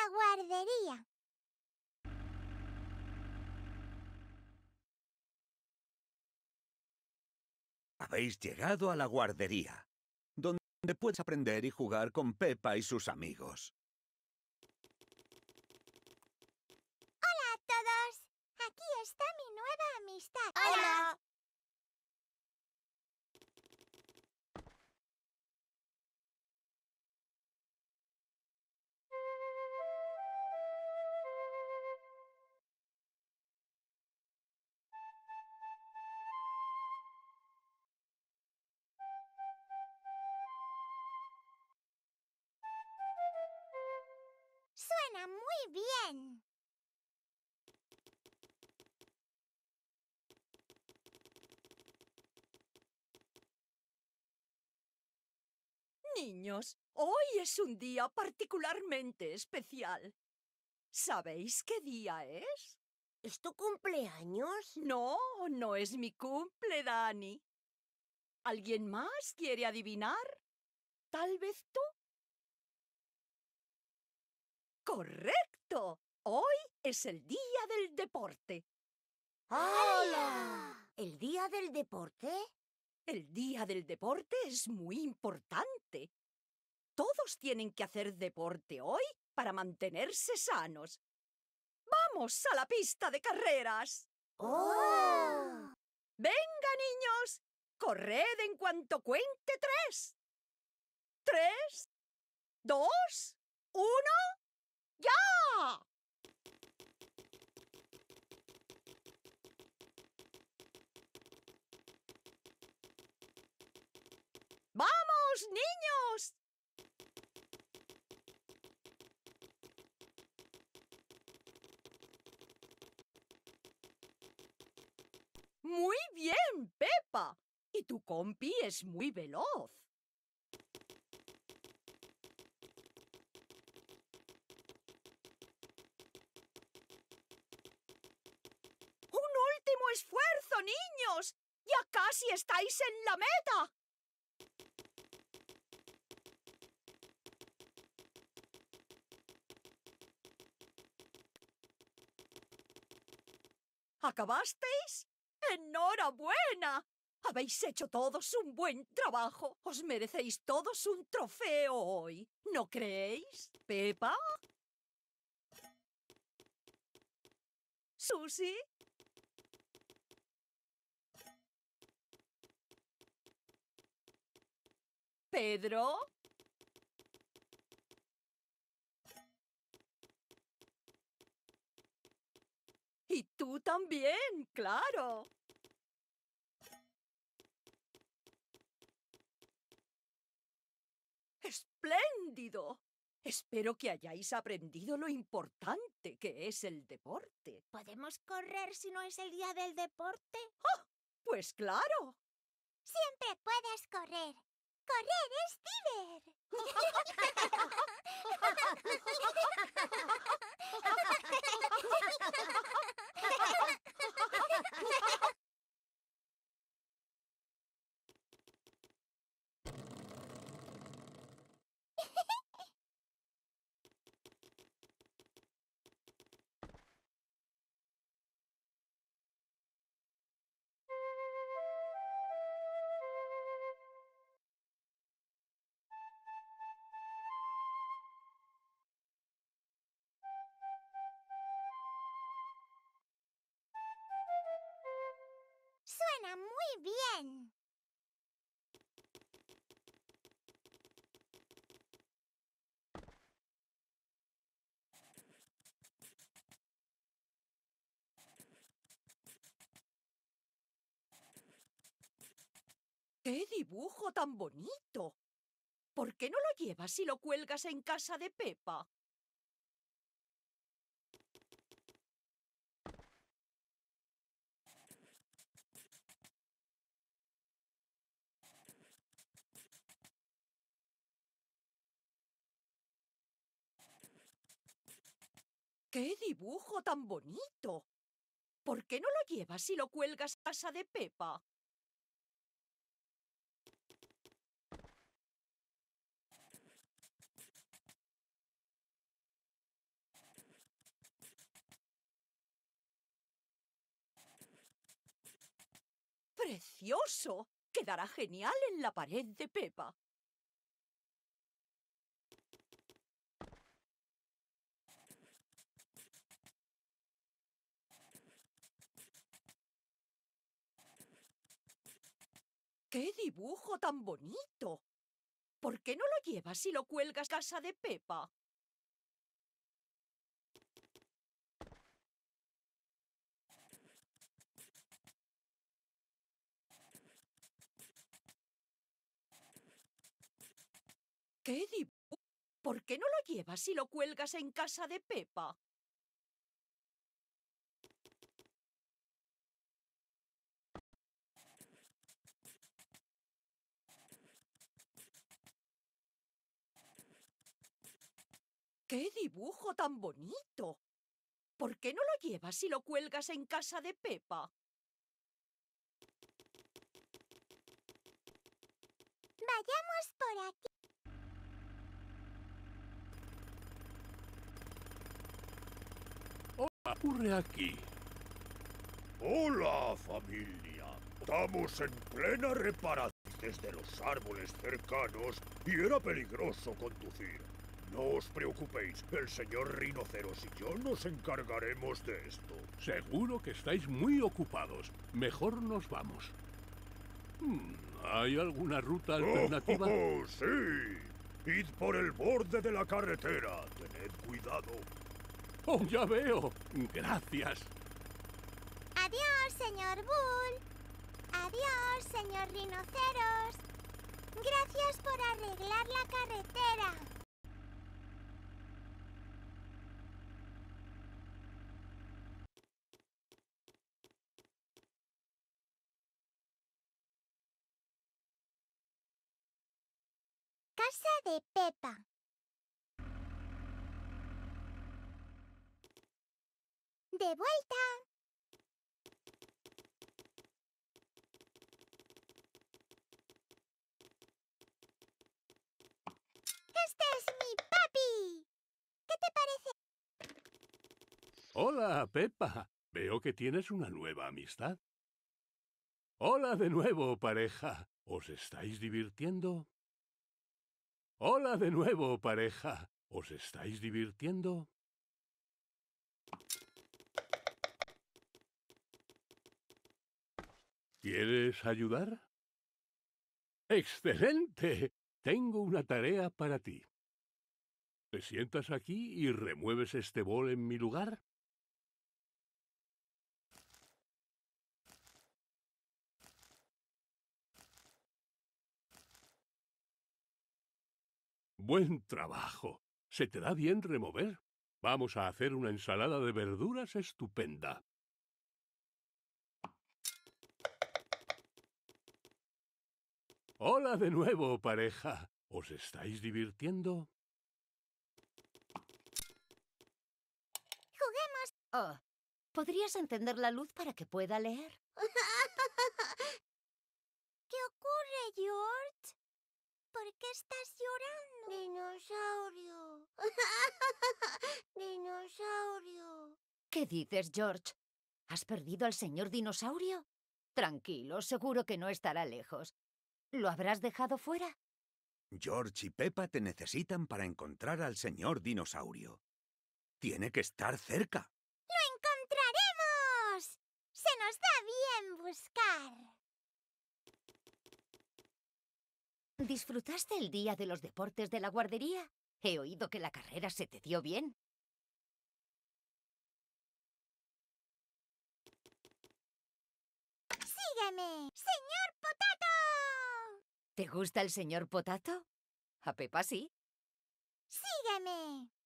la guardería. Habéis llegado a la guardería, donde puedes aprender y jugar con Pepa y sus amigos. Hola a todos. Aquí está mi nueva amistad. Hola. Muy bien. Niños, hoy es un día particularmente especial. ¿Sabéis qué día es? ¿Es tu cumpleaños? No, no es mi cumple, Dani. ¿Alguien más quiere adivinar? Tal vez tú. ¡Correcto! Hoy es el Día del Deporte. ¡Hola! ¿El Día del Deporte? El Día del Deporte es muy importante. Todos tienen que hacer deporte hoy para mantenerse sanos. ¡Vamos a la pista de carreras! ¡Oh! ¡Venga, niños! ¡Corred en cuanto cuente tres! ¡Tres! ¡Dos! ¡Uno! niños! Muy bien, Pepa. Y tu compi es muy veloz. ¡Un último esfuerzo, niños! ¡Ya casi estáis en la meta! ¿Acabasteis? ¡Enhorabuena! Habéis hecho todos un buen trabajo. Os merecéis todos un trofeo hoy. ¿No creéis, Pepa? ¿Susi? ¿Pedro? Y tú también, claro. ¡Espléndido! Espero que hayáis aprendido lo importante que es el deporte. ¿Podemos correr si no es el día del deporte? ¡Oh! Pues claro. Siempre puedes correr. Correr es muy bien. ¡Qué dibujo tan bonito! ¿Por qué no lo llevas y lo cuelgas en casa de Pepa? ¡Qué dibujo tan bonito! ¿Por qué no lo llevas y lo cuelgas a casa de Pepa? ¡Precioso! Quedará genial en la pared de Pepa. ¡Qué dibujo tan bonito! ¿Por qué no lo llevas y lo cuelgas casa de Pepa? ¿Qué dibujo? ¿Por qué no lo llevas y lo cuelgas en casa de Pepa? ¡Qué dibujo tan bonito! ¿Por qué no lo llevas y lo cuelgas en casa de Pepa? Vayamos por aquí. ¿Qué ocurre aquí? Hola, familia. Estamos en plena reparación desde los árboles cercanos y era peligroso conducir. No os preocupéis, el señor Rinoceros y yo nos encargaremos de esto. Seguro que estáis muy ocupados. Mejor nos vamos. Hmm, ¿Hay alguna ruta oh, alternativa? Oh, ¡Oh, sí! ¡Id por el borde de la carretera! ¡Tened cuidado! ¡Oh, ya veo! ¡Gracias! ¡Adiós, señor Bull! ¡Adiós, señor Rinoceros! ¡Gracias por arreglar la carretera! casa de Pepa. De vuelta. Este es mi papi. ¿Qué te parece? Hola, Pepa. Veo que tienes una nueva amistad. Hola de nuevo, pareja. ¿Os estáis divirtiendo? Hola de nuevo, pareja. ¿Os estáis divirtiendo? ¿Quieres ayudar? ¡Excelente! Tengo una tarea para ti. ¿Te sientas aquí y remueves este bol en mi lugar? Buen trabajo. ¿Se te da bien remover? Vamos a hacer una ensalada de verduras estupenda. Hola de nuevo, pareja. ¿Os estáis divirtiendo? ¡Juguemos! Oh, ¿podrías encender la luz para que pueda leer? estás llorando? Dinosaurio. dinosaurio. ¿Qué dices, George? ¿Has perdido al señor dinosaurio? Tranquilo, seguro que no estará lejos. ¿Lo habrás dejado fuera? George y Peppa te necesitan para encontrar al señor dinosaurio. Tiene que estar cerca. ¡Lo encontraremos! Se nos da bien buscar. ¿Disfrutaste el día de los deportes de la guardería? He oído que la carrera se te dio bien. ¡Sígueme, señor Potato! ¿Te gusta el señor Potato? A Pepa sí. ¡Sígueme!